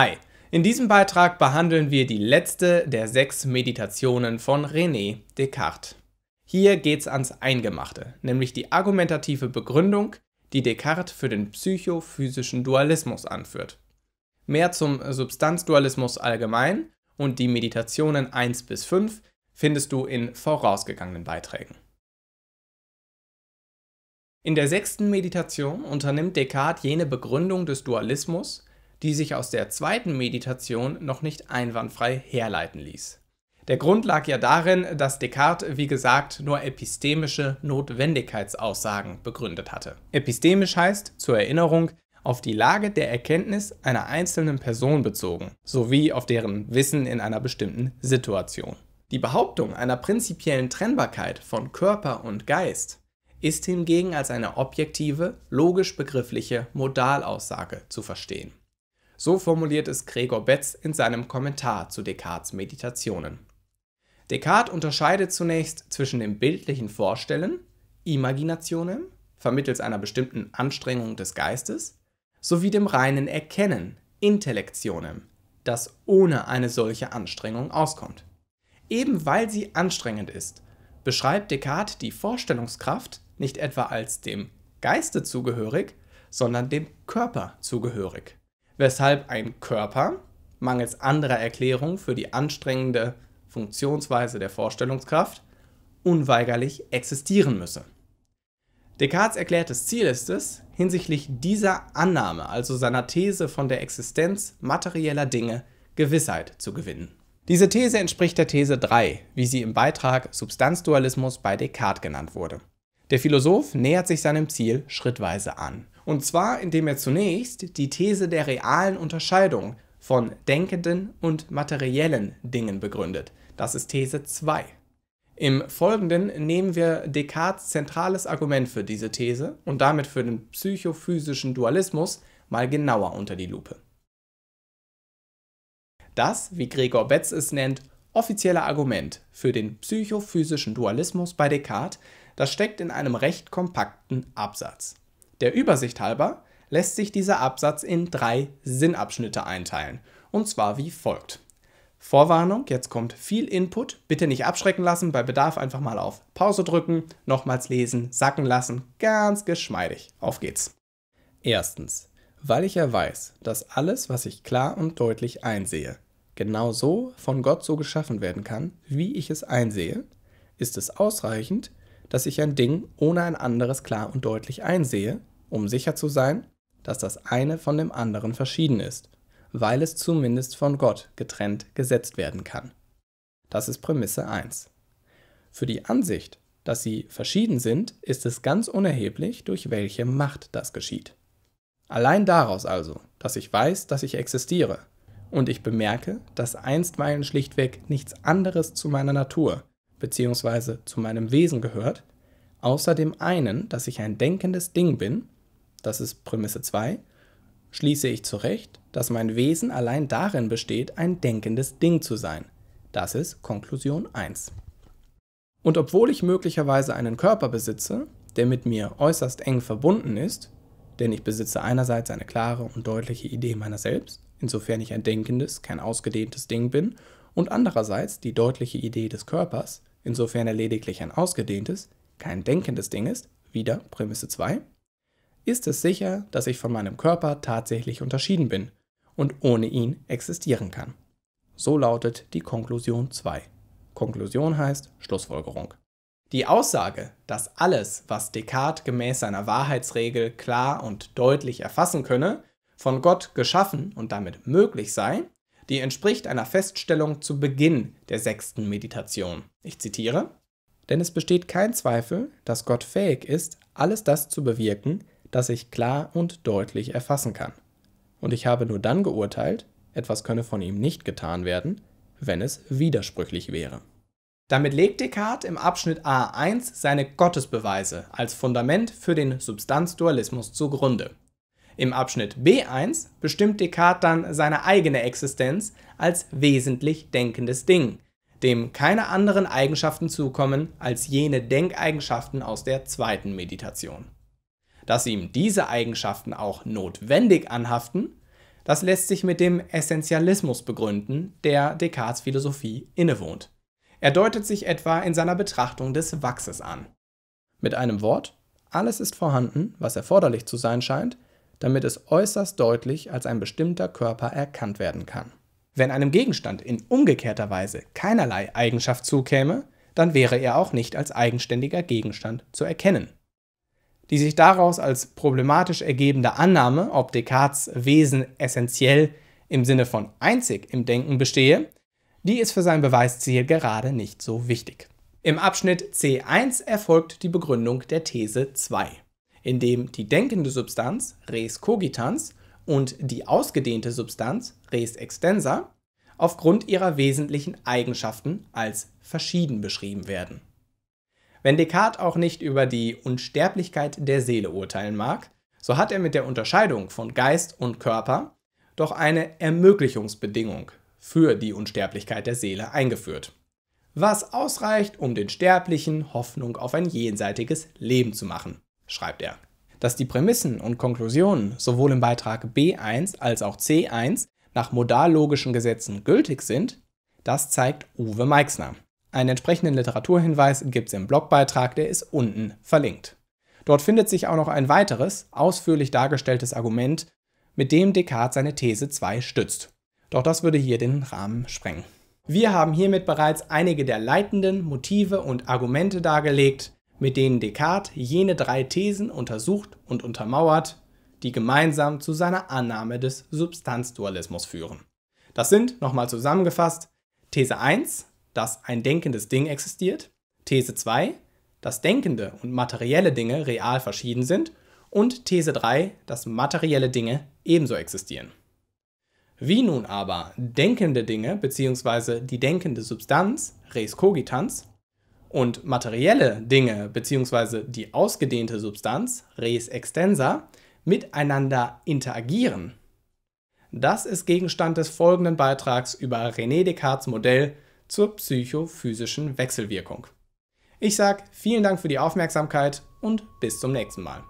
Hi, in diesem Beitrag behandeln wir die letzte der sechs Meditationen von René Descartes. Hier geht's ans Eingemachte, nämlich die argumentative Begründung, die Descartes für den psychophysischen Dualismus anführt. Mehr zum Substanzdualismus allgemein und die Meditationen 1 bis 5 findest du in vorausgegangenen Beiträgen. In der sechsten Meditation unternimmt Descartes jene Begründung des Dualismus, die sich aus der zweiten Meditation noch nicht einwandfrei herleiten ließ. Der Grund lag ja darin, dass Descartes, wie gesagt, nur epistemische Notwendigkeitsaussagen begründet hatte. Epistemisch heißt, zur Erinnerung, auf die Lage der Erkenntnis einer einzelnen Person bezogen, sowie auf deren Wissen in einer bestimmten Situation. Die Behauptung einer prinzipiellen Trennbarkeit von Körper und Geist ist hingegen als eine objektive, logisch begriffliche Modalaussage zu verstehen. So formuliert es Gregor Betz in seinem Kommentar zu Descartes' Meditationen. Descartes unterscheidet zunächst zwischen dem bildlichen Vorstellen, Imaginationem, vermittels einer bestimmten Anstrengung des Geistes, sowie dem reinen Erkennen, Intellektionem, das ohne eine solche Anstrengung auskommt. Eben weil sie anstrengend ist, beschreibt Descartes die Vorstellungskraft nicht etwa als dem Geiste zugehörig, sondern dem Körper zugehörig weshalb ein Körper mangels anderer Erklärung für die anstrengende Funktionsweise der Vorstellungskraft unweigerlich existieren müsse. Descartes erklärtes Ziel ist es, hinsichtlich dieser Annahme, also seiner These von der Existenz materieller Dinge, Gewissheit zu gewinnen. Diese These entspricht der These 3, wie sie im Beitrag Substanzdualismus bei Descartes genannt wurde. Der Philosoph nähert sich seinem Ziel schrittweise an und zwar, indem er zunächst die These der realen Unterscheidung von denkenden und materiellen Dingen begründet. Das ist These 2. Im Folgenden nehmen wir Descartes zentrales Argument für diese These und damit für den psychophysischen Dualismus mal genauer unter die Lupe. Das, wie Gregor Betz es nennt, offizielle Argument für den psychophysischen Dualismus bei Descartes, das steckt in einem recht kompakten Absatz. Der Übersicht halber lässt sich dieser Absatz in drei Sinnabschnitte einteilen, und zwar wie folgt. Vorwarnung, jetzt kommt viel Input, bitte nicht abschrecken lassen, bei Bedarf einfach mal auf Pause drücken, nochmals lesen, sacken lassen, ganz geschmeidig. Auf geht's. Erstens, weil ich ja weiß, dass alles, was ich klar und deutlich einsehe, genau so von Gott so geschaffen werden kann, wie ich es einsehe, ist es ausreichend, dass ich ein Ding ohne ein anderes klar und deutlich einsehe um sicher zu sein, dass das eine von dem anderen verschieden ist, weil es zumindest von Gott getrennt gesetzt werden kann. Das ist Prämisse 1. Für die Ansicht, dass sie verschieden sind, ist es ganz unerheblich, durch welche Macht das geschieht. Allein daraus also, dass ich weiß, dass ich existiere und ich bemerke, dass einstweilen schlichtweg nichts anderes zu meiner Natur bzw. zu meinem Wesen gehört, außer dem einen, dass ich ein denkendes Ding bin das ist Prämisse 2, schließe ich zurecht, dass mein Wesen allein darin besteht, ein denkendes Ding zu sein. Das ist Konklusion 1. Und obwohl ich möglicherweise einen Körper besitze, der mit mir äußerst eng verbunden ist, denn ich besitze einerseits eine klare und deutliche Idee meiner selbst, insofern ich ein denkendes, kein ausgedehntes Ding bin, und andererseits die deutliche Idee des Körpers, insofern er lediglich ein ausgedehntes, kein denkendes Ding ist, wieder Prämisse 2, ist es sicher, dass ich von meinem Körper tatsächlich unterschieden bin und ohne ihn existieren kann. So lautet die Konklusion 2. Konklusion heißt Schlussfolgerung. Die Aussage, dass alles, was Descartes gemäß seiner Wahrheitsregel klar und deutlich erfassen könne, von Gott geschaffen und damit möglich sei, die entspricht einer Feststellung zu Beginn der sechsten Meditation. Ich zitiere: Denn es besteht kein Zweifel, dass Gott fähig ist, alles das zu bewirken, das ich klar und deutlich erfassen kann. Und ich habe nur dann geurteilt, etwas könne von ihm nicht getan werden, wenn es widersprüchlich wäre. Damit legt Descartes im Abschnitt A1 seine Gottesbeweise als Fundament für den Substanzdualismus zugrunde. Im Abschnitt B1 bestimmt Descartes dann seine eigene Existenz als wesentlich denkendes Ding, dem keine anderen Eigenschaften zukommen als jene Denkeigenschaften aus der zweiten Meditation dass ihm diese Eigenschaften auch notwendig anhaften, das lässt sich mit dem Essentialismus begründen, der Descartes Philosophie innewohnt. Er deutet sich etwa in seiner Betrachtung des Wachses an. Mit einem Wort, alles ist vorhanden, was erforderlich zu sein scheint, damit es äußerst deutlich als ein bestimmter Körper erkannt werden kann. Wenn einem Gegenstand in umgekehrter Weise keinerlei Eigenschaft zukäme, dann wäre er auch nicht als eigenständiger Gegenstand zu erkennen die sich daraus als problematisch ergebende Annahme, ob Descartes Wesen essentiell im Sinne von einzig im Denken bestehe, die ist für sein Beweisziel gerade nicht so wichtig. Im Abschnitt C1 erfolgt die Begründung der These 2, in dem die denkende Substanz res cogitans und die ausgedehnte Substanz res extensa aufgrund ihrer wesentlichen Eigenschaften als verschieden beschrieben werden. Wenn Descartes auch nicht über die Unsterblichkeit der Seele urteilen mag, so hat er mit der Unterscheidung von Geist und Körper doch eine Ermöglichungsbedingung für die Unsterblichkeit der Seele eingeführt, was ausreicht, um den Sterblichen Hoffnung auf ein jenseitiges Leben zu machen, schreibt er. Dass die Prämissen und Konklusionen sowohl im Beitrag B1 als auch C1 nach modallogischen Gesetzen gültig sind, das zeigt Uwe Meixner. Einen entsprechenden Literaturhinweis gibt es im Blogbeitrag, der ist unten verlinkt. Dort findet sich auch noch ein weiteres, ausführlich dargestelltes Argument, mit dem Descartes seine These 2 stützt. Doch das würde hier den Rahmen sprengen. Wir haben hiermit bereits einige der leitenden Motive und Argumente dargelegt, mit denen Descartes jene drei Thesen untersucht und untermauert, die gemeinsam zu seiner Annahme des Substanzdualismus führen. Das sind, nochmal zusammengefasst, These 1, dass ein denkendes Ding existiert. These 2, dass denkende und materielle Dinge real verschieden sind. Und These 3, dass materielle Dinge ebenso existieren. Wie nun aber denkende Dinge bzw. die denkende Substanz, res cogitans, und materielle Dinge bzw. die ausgedehnte Substanz, res extensa, miteinander interagieren, das ist Gegenstand des folgenden Beitrags über René Descartes' Modell zur psychophysischen Wechselwirkung. Ich sage vielen Dank für die Aufmerksamkeit und bis zum nächsten Mal.